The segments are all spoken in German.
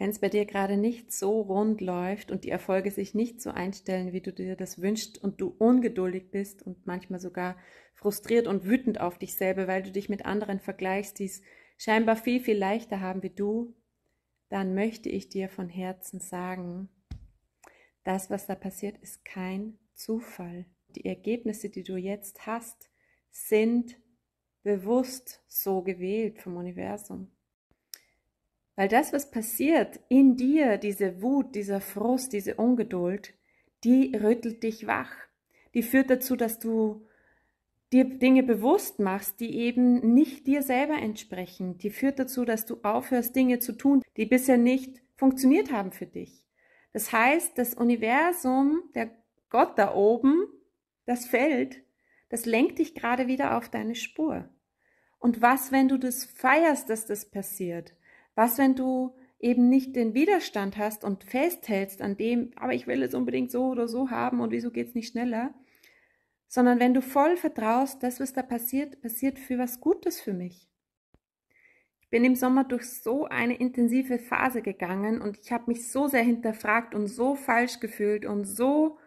Wenn es bei dir gerade nicht so rund läuft und die Erfolge sich nicht so einstellen, wie du dir das wünschst und du ungeduldig bist und manchmal sogar frustriert und wütend auf dich selber, weil du dich mit anderen vergleichst, die es scheinbar viel, viel leichter haben wie du, dann möchte ich dir von Herzen sagen, das, was da passiert, ist kein Zufall. Die Ergebnisse, die du jetzt hast, sind bewusst so gewählt vom Universum. Weil das, was passiert in dir, diese Wut, dieser Frust, diese Ungeduld, die rüttelt dich wach. Die führt dazu, dass du dir Dinge bewusst machst, die eben nicht dir selber entsprechen. Die führt dazu, dass du aufhörst, Dinge zu tun, die bisher nicht funktioniert haben für dich. Das heißt, das Universum, der Gott da oben, das Feld, das lenkt dich gerade wieder auf deine Spur. Und was, wenn du das feierst, dass das passiert? Was, wenn du eben nicht den Widerstand hast und festhältst an dem, aber ich will es unbedingt so oder so haben und wieso geht es nicht schneller, sondern wenn du voll vertraust, das, was da passiert, passiert für was Gutes für mich. Ich bin im Sommer durch so eine intensive Phase gegangen und ich habe mich so sehr hinterfragt und so falsch gefühlt und so...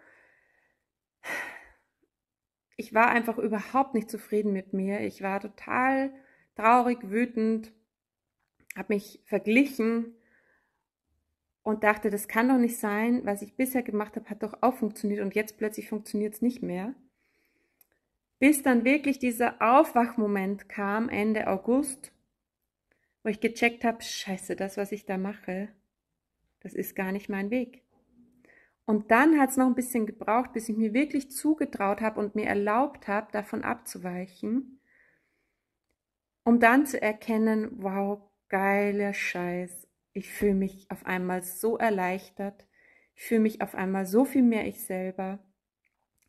Ich war einfach überhaupt nicht zufrieden mit mir. Ich war total traurig, wütend, habe mich verglichen und dachte, das kann doch nicht sein, was ich bisher gemacht habe, hat doch auch funktioniert und jetzt plötzlich funktioniert es nicht mehr. Bis dann wirklich dieser Aufwachmoment kam, Ende August, wo ich gecheckt habe, scheiße, das, was ich da mache, das ist gar nicht mein Weg. Und dann hat es noch ein bisschen gebraucht, bis ich mir wirklich zugetraut habe und mir erlaubt habe, davon abzuweichen, um dann zu erkennen, wow, geiler Scheiß. Ich fühle mich auf einmal so erleichtert. Ich fühle mich auf einmal so viel mehr ich selber.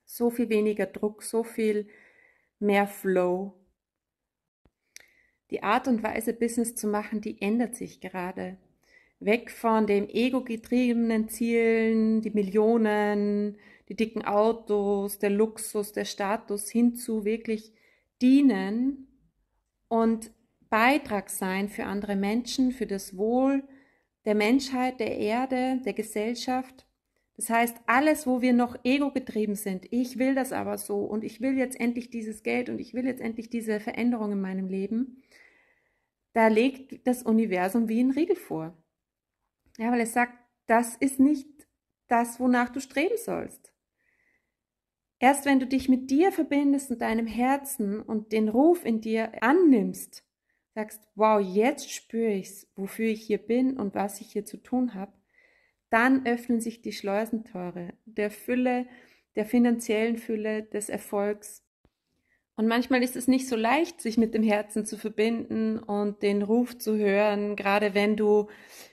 So viel weniger Druck, so viel mehr Flow. Die Art und Weise, Business zu machen, die ändert sich gerade. Weg von dem ego-getriebenen Zielen, die Millionen, die dicken Autos, der Luxus, der Status hin zu wirklich dienen und Beitrag sein für andere Menschen, für das Wohl der Menschheit, der Erde, der Gesellschaft. Das heißt, alles, wo wir noch egogetrieben sind, ich will das aber so und ich will jetzt endlich dieses Geld und ich will jetzt endlich diese Veränderung in meinem Leben, da legt das Universum wie ein Riegel vor. Ja, weil es sagt, das ist nicht das, wonach du streben sollst. Erst wenn du dich mit dir verbindest und deinem Herzen und den Ruf in dir annimmst, sagst, wow, jetzt spüre ich's, wofür ich hier bin und was ich hier zu tun habe, dann öffnen sich die Schleusentore der Fülle, der finanziellen Fülle, des Erfolgs. Und manchmal ist es nicht so leicht, sich mit dem Herzen zu verbinden und den Ruf zu hören, gerade wenn du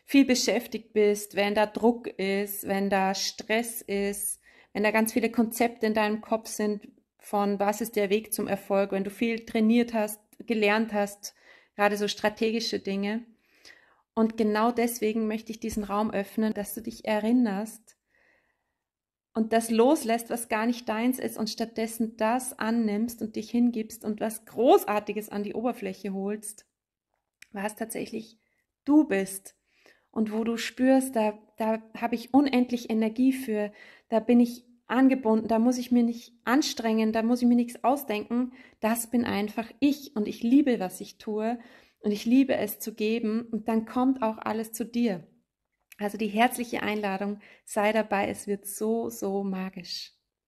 viel beschäftigt bist, wenn da Druck ist, wenn da Stress ist, wenn da ganz viele Konzepte in deinem Kopf sind von was ist der Weg zum Erfolg, wenn du viel trainiert hast, gelernt hast, gerade so strategische Dinge. Und genau deswegen möchte ich diesen Raum öffnen, dass du dich erinnerst und das loslässt, was gar nicht deins ist und stattdessen das annimmst und dich hingibst und was Großartiges an die Oberfläche holst, was tatsächlich du bist und wo du spürst, da, da habe ich unendlich Energie für, da bin ich angebunden, da muss ich mir nicht anstrengen, da muss ich mir nichts ausdenken. Das bin einfach ich und ich liebe, was ich tue und ich liebe es zu geben und dann kommt auch alles zu dir. Also die herzliche Einladung, sei dabei, es wird so, so magisch.